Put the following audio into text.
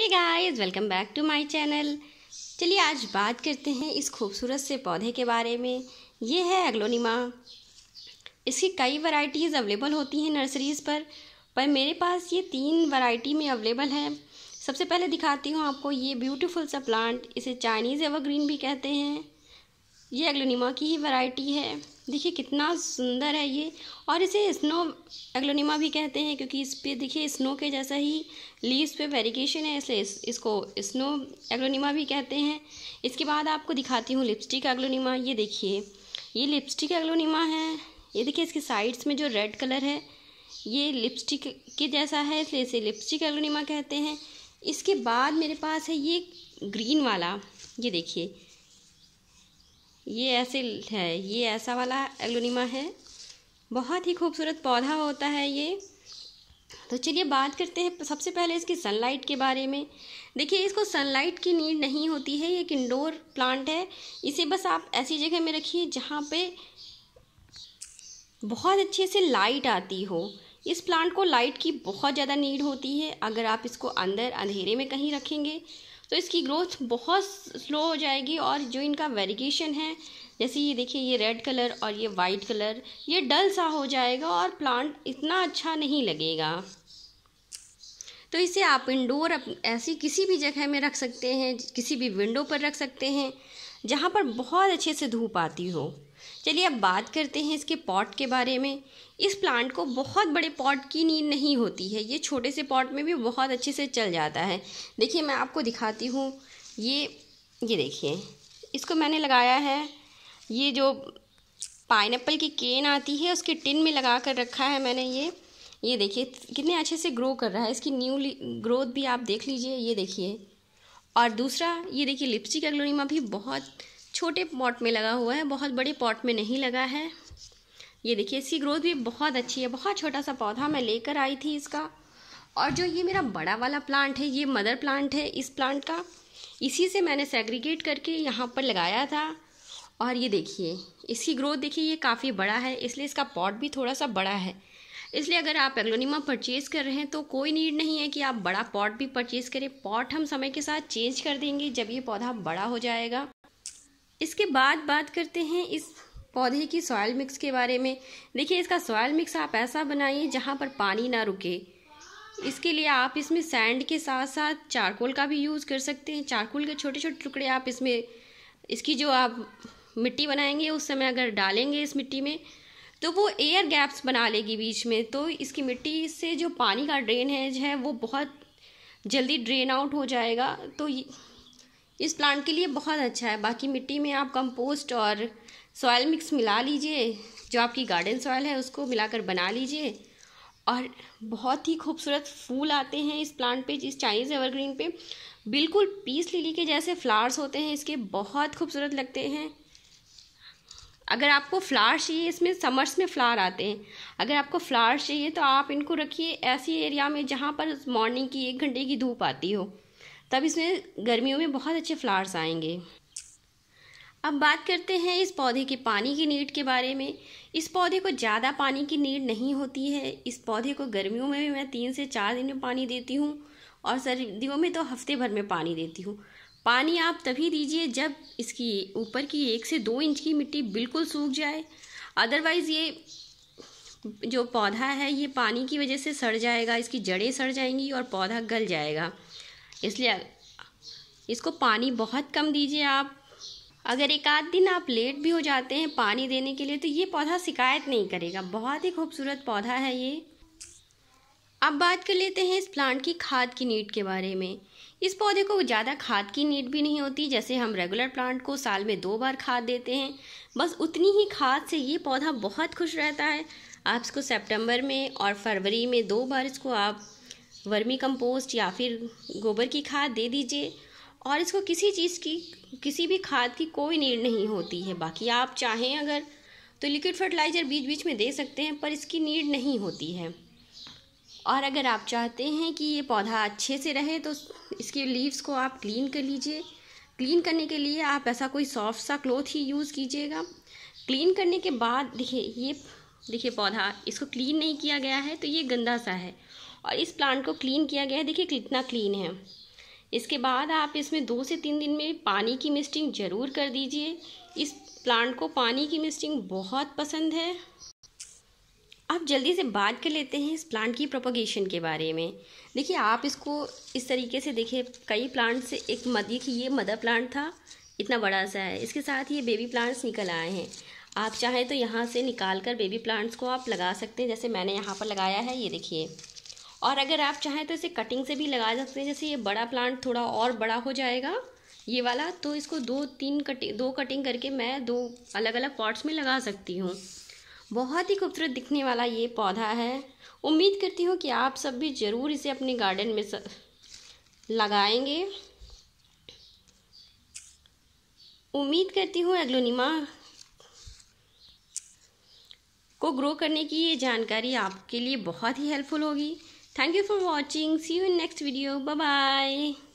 Hey guys welcome back to my channel चलिए आज बात करते हैं इस खूबसूरत से पौधे के बारे में ये है एग्लोनिमा इसकी कई वैरायटीज़ अवेलेबल होती हैं नर्सरीज़ पर पर मेरे पास ये तीन वैरायटी में अवेलेबल है सबसे पहले दिखाती हूँ आपको ये ब्यूटीफुल सा प्लांट इसे चाइनीज़ एवरग्रीन भी कहते हैं ये एग्लोनीमा की ही वैरायटी है देखिए कितना सुंदर है ये और इसे स्नो एग्लोनीमा भी कहते हैं क्योंकि इस पर देखिए स्नो के जैसा ही लीव्स पे वेरिकेशन है इसलिए इस, इसको स्नो एग्लोनीमा भी कहते हैं इसके बाद आपको दिखाती हूँ लिपस्टिक एग्लोनीमा ये देखिए ये लिपस्टिक एग्लोनीमा है ये देखिए इसके साइड्स में जो रेड कलर है ये लिपस्टिक के जैसा है इसलिए इसे लिपस्टिक एग्लोनीमा कहते हैं इसके बाद मेरे पास है ये ग्रीन वाला ये देखिए ये ऐसे है ये ऐसा वाला एलोनिमा है बहुत ही खूबसूरत पौधा होता है ये तो चलिए बात करते हैं सबसे पहले इसकी सनलाइट के बारे में देखिए इसको सनलाइट की नीड नहीं होती है ये एक इंडोर प्लांट है इसे बस आप ऐसी जगह में रखिए जहाँ पे बहुत अच्छे से लाइट आती हो इस प्लांट को लाइट की बहुत ज़्यादा नीड होती है अगर आप इसको अंदर अंधेरे में कहीं रखेंगे तो इसकी ग्रोथ बहुत स्लो हो जाएगी और जो इनका वेरिगेशन है जैसे ये देखिए ये रेड कलर और ये वाइट कलर ये डल सा हो जाएगा और प्लांट इतना अच्छा नहीं लगेगा तो इसे आप इंडोर ऐसी किसी भी जगह में रख सकते हैं किसी भी विंडो पर रख सकते हैं जहाँ पर बहुत अच्छे से धूप आती हो चलिए अब बात करते हैं इसके पॉट के बारे में इस प्लांट को बहुत बड़े पॉट की नीड नहीं होती है ये छोटे से पॉट में भी बहुत अच्छे से चल जाता है देखिए मैं आपको दिखाती हूँ ये ये देखिए इसको मैंने लगाया है ये जो पाइन की केन आती है उसके टिन में लगा कर रखा है मैंने ये ये देखिए कितने अच्छे से ग्रो कर रहा है इसकी न्यू ग्रोथ भी आप देख लीजिए ये देखिए और दूसरा ये देखिए लिप्स्टिक एग्लोनिमा भी बहुत छोटे पॉट में लगा हुआ है बहुत बड़े पॉट में नहीं लगा है ये देखिए इसकी ग्रोथ भी बहुत अच्छी है बहुत छोटा सा पौधा मैं लेकर आई थी इसका और जो ये मेरा बड़ा वाला प्लांट है ये मदर प्लांट है इस प्लांट का इसी से मैंने सेग्रीगेट करके यहाँ पर लगाया था और ये देखिए इसकी ग्रोथ देखिए ये काफ़ी बड़ा है इसलिए इसका पॉट भी थोड़ा सा बड़ा है इसलिए अगर आप एग्लोनिमा परचेज़ कर रहे हैं तो कोई नीड नहीं है कि आप बड़ा पॉट भी परचेज़ करें पॉट हम समय के साथ चेंज कर देंगे जब ये पौधा बड़ा हो जाएगा इसके बाद बात करते हैं इस पौधे की सॉयल मिक्स के बारे में देखिए इसका सॉयल मिक्स आप ऐसा बनाइए जहाँ पर पानी ना रुके इसके लिए आप इसमें सैंड के साथ साथ चारकोल का भी यूज़ कर सकते हैं चारकोल के छोटे छोटे टुकड़े आप इसमें इसकी जो आप मिट्टी बनाएंगे उस समय अगर डालेंगे इस मिट्टी में तो वो एयर गैप्स बना लेगी बीच में तो इसकी मिट्टी से जो पानी का ड्रेन है, है वो बहुत जल्दी ड्रेन आउट हो जाएगा तो इस प्लांट के लिए बहुत अच्छा है बाकी मिट्टी में आप कंपोस्ट और सॉयल मिक्स मिला लीजिए जो आपकी गार्डन सॉयल है उसको मिलाकर बना लीजिए और बहुत ही खूबसूरत फूल आते हैं इस प्लांट पे इस चाइनीज़ एवरग्रीन पे बिल्कुल पीस लिली के जैसे फ्लावर्स होते हैं इसके बहुत खूबसूरत लगते हैं अगर आपको फ्लावर्स चाहिए इसमें समर्स में फ्लावर आते हैं अगर आपको फ्लावर्स चाहिए तो आप इनको रखिए ऐसी एरिया में जहाँ पर मॉर्निंग की एक घंटे की धूप आती हो तब इसमें गर्मियों में बहुत अच्छे फ्लावर्स आएंगे अब बात करते हैं इस पौधे के पानी की नीड के बारे में इस पौधे को ज़्यादा पानी की नीड नहीं होती है इस पौधे को गर्मियों में भी मैं तीन से चार दिन में पानी देती हूँ और सर्दियों में तो हफ्ते भर में पानी देती हूँ पानी आप तभी दीजिए जब इसकी ऊपर की एक से दो इंच की मिट्टी बिल्कुल सूख जाए अदरवाइज़ ये जो पौधा है ये पानी की वजह से सड़ जाएगा इसकी जड़ें सड़ जाएंगी और पौधा गल जाएगा इसलिए इसको पानी बहुत कम दीजिए आप अगर एक आध दिन आप लेट भी हो जाते हैं पानी देने के लिए तो ये पौधा शिकायत नहीं करेगा बहुत ही खूबसूरत पौधा है ये अब बात कर लेते हैं इस प्लांट की खाद की नीड के बारे में इस पौधे को ज़्यादा खाद की नीड भी नहीं होती जैसे हम रेगुलर प्लांट को साल में दो बार खाद देते हैं बस उतनी ही खाद से ये पौधा बहुत खुश रहता है आप इसको सेप्टेम्बर में और फरवरी में दो बार इसको आप वर्मी कंपोस्ट या फिर गोबर की खाद दे दीजिए और इसको किसी चीज़ की किसी भी खाद की कोई नीड नहीं होती है बाकी आप चाहें अगर तो लिक्विड फर्टिलाइज़र बीच बीच में दे सकते हैं पर इसकी नीड नहीं होती है और अगर आप चाहते हैं कि ये पौधा अच्छे से रहे तो इसके लीव्स को आप क्लीन कर लीजिए क्लीन करने के लिए आप ऐसा कोई सॉफ्ट सा क्लोथ ही यूज़ कीजिएगा क्लीन करने के बाद देखिए ये देखिए पौधा इसको क्लीन नहीं किया गया है तो ये गंदा सा है और इस प्लांट को क्लीन किया गया है देखिए कितना क्लीन है इसके बाद आप इसमें दो से तीन दिन में पानी की मिस्टिंग ज़रूर कर दीजिए इस प्लांट को पानी की मिस्टिंग बहुत पसंद है आप जल्दी से बात कर लेते हैं इस प्लांट की प्रोपोगेशन के बारे में देखिए आप इसको इस तरीके से देखिए कई प्लांट से एक मद देखिए ये मदर प्लांट था इतना बड़ा सा है इसके साथ ये बेबी प्लांट्स निकल आए हैं आप चाहें तो यहाँ से निकाल कर बेबी प्लांट्स को आप लगा सकते हैं जैसे मैंने यहाँ पर लगाया है ये देखिए और अगर आप चाहें तो इसे कटिंग से भी लगा सकते हैं जैसे ये बड़ा प्लांट थोड़ा और बड़ा हो जाएगा ये वाला तो इसको दो तीन कटिंग दो कटिंग करके मैं दो अलग अलग पॉट्स में लगा सकती हूँ बहुत ही खूबसूरत दिखने वाला ये पौधा है उम्मीद करती हूँ कि आप सब भी ज़रूर इसे अपने गार्डन में लगाएंगे उम्मीद करती हूँ एग्लोनिमा को ग्रो करने की ये जानकारी आपके लिए बहुत ही हेल्पफुल होगी Thank you for watching. See you in next video. Bye-bye.